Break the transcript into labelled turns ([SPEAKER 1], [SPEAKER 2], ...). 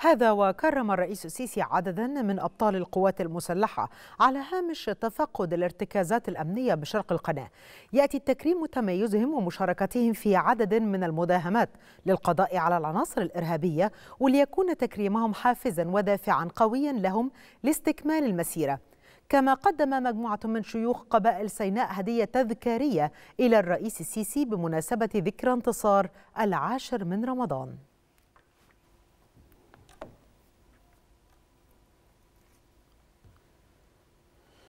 [SPEAKER 1] هذا وكرم الرئيس السيسي عددا من أبطال القوات المسلحة على هامش تفقد الارتكازات الأمنية بشرق القناة يأتي التكريم تميزهم ومشاركتهم في عدد من المداهمات للقضاء على العناصر الإرهابية وليكون تكريمهم حافزا ودافعا قويا لهم لاستكمال المسيرة كما قدم مجموعة من شيوخ قبائل سيناء هدية تذكارية إلى الرئيس السيسي بمناسبة ذكرى انتصار العاشر من رمضان